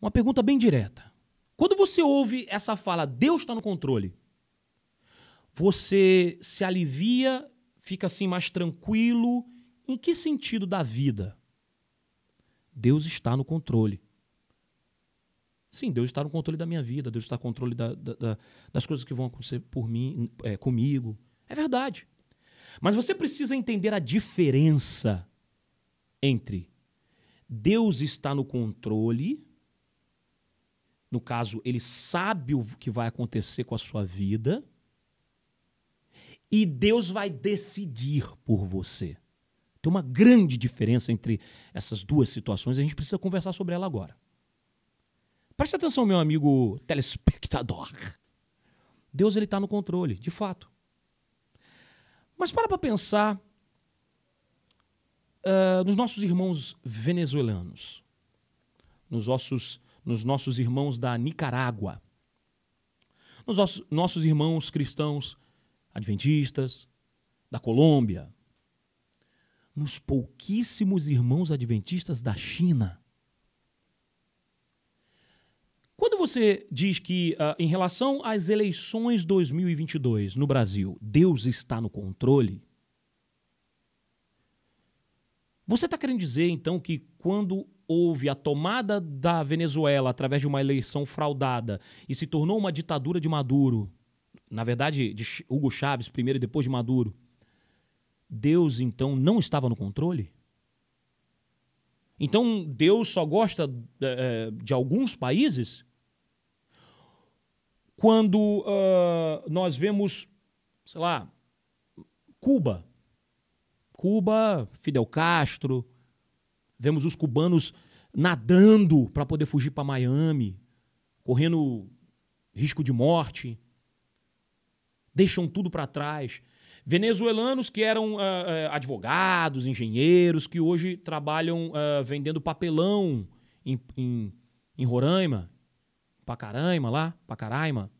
Uma pergunta bem direta. Quando você ouve essa fala, Deus está no controle, você se alivia, fica assim mais tranquilo? Em que sentido da vida? Deus está no controle. Sim, Deus está no controle da minha vida, Deus está no controle da, da, da, das coisas que vão acontecer por mim, é, comigo. É verdade. Mas você precisa entender a diferença entre Deus está no controle no caso, ele sabe o que vai acontecer com a sua vida e Deus vai decidir por você. Tem uma grande diferença entre essas duas situações, a gente precisa conversar sobre ela agora. Preste atenção, meu amigo telespectador. Deus ele está no controle, de fato. Mas para para pensar uh, nos nossos irmãos venezuelanos, nos nossos nos nossos irmãos da Nicarágua, nos nossos irmãos cristãos adventistas, da Colômbia, nos pouquíssimos irmãos adventistas da China. Quando você diz que, uh, em relação às eleições 2022 no Brasil, Deus está no controle, você está querendo dizer, então, que quando houve a tomada da Venezuela através de uma eleição fraudada e se tornou uma ditadura de Maduro, na verdade, de Hugo Chávez primeiro e depois de Maduro, Deus então não estava no controle? Então Deus só gosta eh, eh, de alguns países? Quando uh, nós vemos, sei lá, Cuba. Cuba, Fidel Castro, Vemos os cubanos nadando para poder fugir para Miami, correndo risco de morte. Deixam tudo para trás. Venezuelanos que eram uh, advogados, engenheiros, que hoje trabalham uh, vendendo papelão em, em, em Roraima, Pacaraima lá, Pacaraima.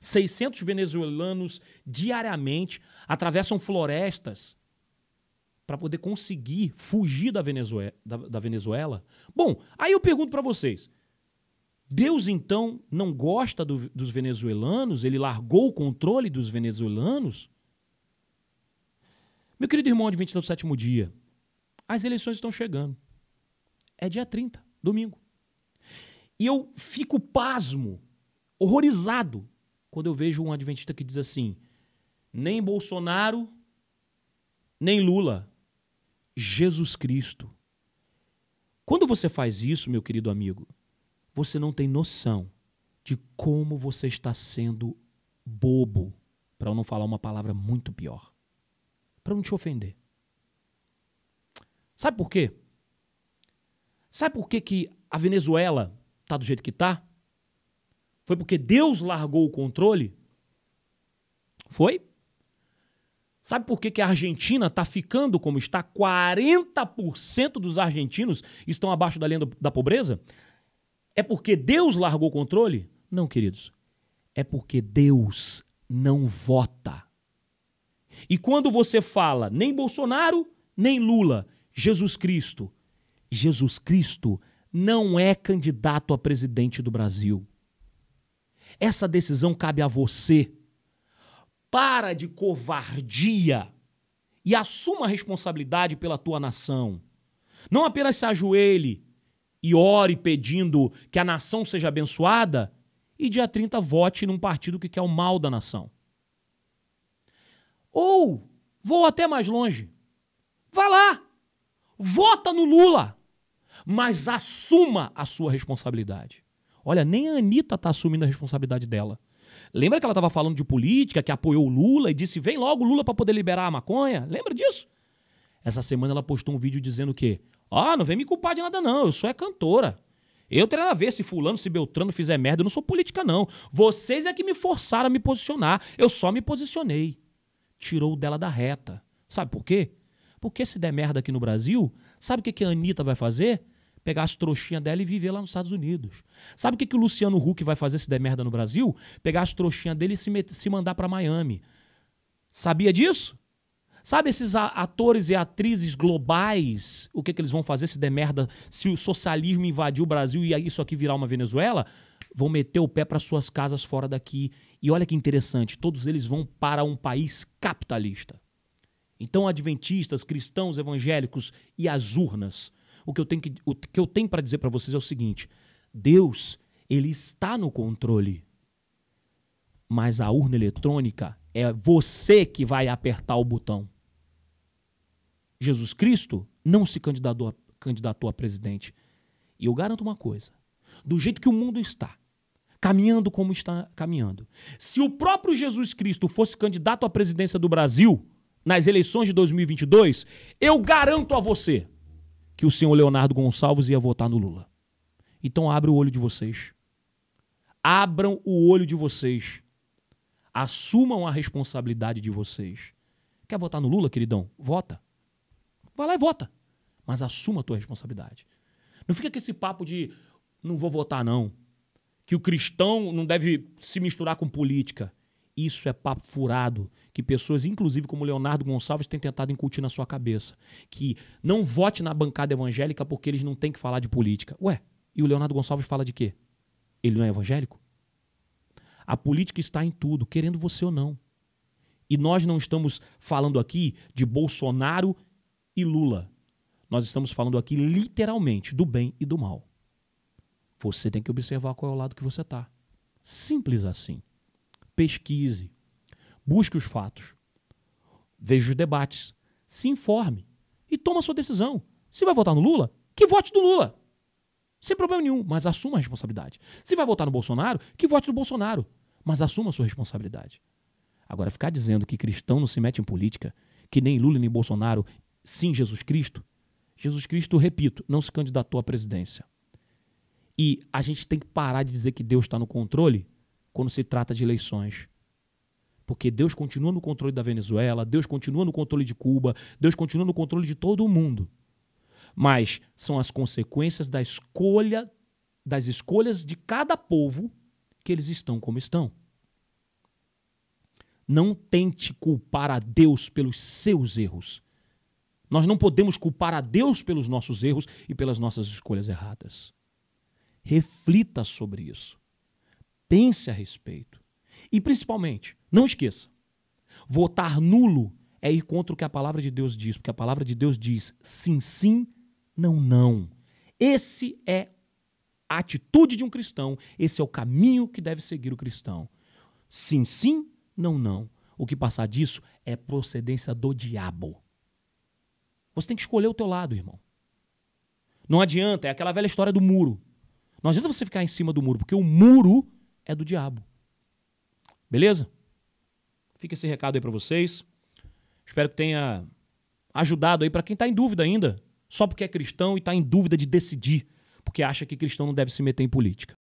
600 venezuelanos diariamente atravessam florestas para poder conseguir fugir da Venezuela, da, da Venezuela. Bom, aí eu pergunto para vocês: Deus então não gosta do, dos venezuelanos? Ele largou o controle dos venezuelanos? Meu querido irmão adventista do sétimo dia, as eleições estão chegando. É dia 30, domingo. E eu fico pasmo, horrorizado, quando eu vejo um adventista que diz assim: nem Bolsonaro, nem Lula. Jesus Cristo. Quando você faz isso, meu querido amigo, você não tem noção de como você está sendo bobo, para não falar uma palavra muito pior, para não te ofender. Sabe por quê? Sabe por que, que a Venezuela está do jeito que está? Foi porque Deus largou o controle? Foi? Sabe por que, que a Argentina está ficando como está? 40% dos argentinos estão abaixo da linha da pobreza? É porque Deus largou o controle? Não, queridos. É porque Deus não vota. E quando você fala nem Bolsonaro, nem Lula, Jesus Cristo. Jesus Cristo não é candidato a presidente do Brasil. Essa decisão cabe a você para de covardia e assuma a responsabilidade pela tua nação. Não apenas se ajoelhe e ore pedindo que a nação seja abençoada e dia 30 vote num partido que quer o mal da nação. Ou vou até mais longe. Vá lá, vota no Lula, mas assuma a sua responsabilidade. Olha, nem a Anitta está assumindo a responsabilidade dela. Lembra que ela estava falando de política, que apoiou o Lula e disse: vem logo Lula para poder liberar a maconha? Lembra disso? Essa semana ela postou um vídeo dizendo o quê? Ah, não vem me culpar de nada, não. Eu sou é cantora. Eu tenho nada a ver se fulano, se Beltrano fizer merda. Eu não sou política, não. Vocês é que me forçaram a me posicionar. Eu só me posicionei. Tirou dela da reta. Sabe por quê? Porque se der merda aqui no Brasil, sabe o que, que a Anitta vai fazer? pegar as trouxinhas dela e viver lá nos Estados Unidos. Sabe o que, que o Luciano Huck vai fazer se der merda no Brasil? Pegar as trouxinhas dele e se, se mandar para Miami. Sabia disso? Sabe esses atores e atrizes globais, o que, que eles vão fazer se der merda, se o socialismo invadir o Brasil e isso aqui virar uma Venezuela? Vão meter o pé para suas casas fora daqui. E olha que interessante, todos eles vão para um país capitalista. Então, adventistas, cristãos, evangélicos e as urnas o que eu tenho, que, o que eu tenho para dizer para vocês é o seguinte: Deus, ele está no controle. Mas a urna eletrônica é você que vai apertar o botão. Jesus Cristo não se candidatou a, candidatou a presidente. E eu garanto uma coisa: do jeito que o mundo está, caminhando como está caminhando, se o próprio Jesus Cristo fosse candidato à presidência do Brasil nas eleições de 2022, eu garanto a você, que o senhor Leonardo Gonçalves ia votar no Lula. Então abre o olho de vocês. Abram o olho de vocês. Assumam a responsabilidade de vocês. Quer votar no Lula, queridão? Vota. Vai lá e vota. Mas assuma a tua responsabilidade. Não fica com esse papo de não vou votar, não. Que o cristão não deve se misturar com política. Isso é papo furado que pessoas, inclusive como Leonardo Gonçalves, têm tentado incutir na sua cabeça. Que não vote na bancada evangélica porque eles não têm que falar de política. Ué, e o Leonardo Gonçalves fala de quê? Ele não é evangélico? A política está em tudo, querendo você ou não. E nós não estamos falando aqui de Bolsonaro e Lula. Nós estamos falando aqui literalmente do bem e do mal. Você tem que observar qual é o lado que você está. Simples assim pesquise, busque os fatos, veja os debates, se informe e toma sua decisão. Se vai votar no Lula, que vote no Lula. Sem problema nenhum, mas assuma a responsabilidade. Se vai votar no Bolsonaro, que vote no Bolsonaro, mas assuma a sua responsabilidade. Agora, ficar dizendo que cristão não se mete em política, que nem Lula nem Bolsonaro, sim Jesus Cristo, Jesus Cristo, repito, não se candidatou à presidência. E a gente tem que parar de dizer que Deus está no controle quando se trata de eleições. Porque Deus continua no controle da Venezuela, Deus continua no controle de Cuba, Deus continua no controle de todo o mundo. Mas são as consequências da escolha das escolhas de cada povo que eles estão como estão. Não tente culpar a Deus pelos seus erros. Nós não podemos culpar a Deus pelos nossos erros e pelas nossas escolhas erradas. Reflita sobre isso pense a respeito. E principalmente, não esqueça: votar nulo é ir contra o que a palavra de Deus diz, porque a palavra de Deus diz sim, sim, não, não. Esse é a atitude de um cristão, esse é o caminho que deve seguir o cristão. Sim, sim, não, não. O que passar disso é procedência do diabo. Você tem que escolher o teu lado, irmão. Não adianta, é aquela velha história do muro. Não adianta você ficar em cima do muro, porque o muro é do diabo. Beleza? Fica esse recado aí para vocês. Espero que tenha ajudado aí para quem está em dúvida ainda, só porque é cristão e está em dúvida de decidir, porque acha que cristão não deve se meter em política.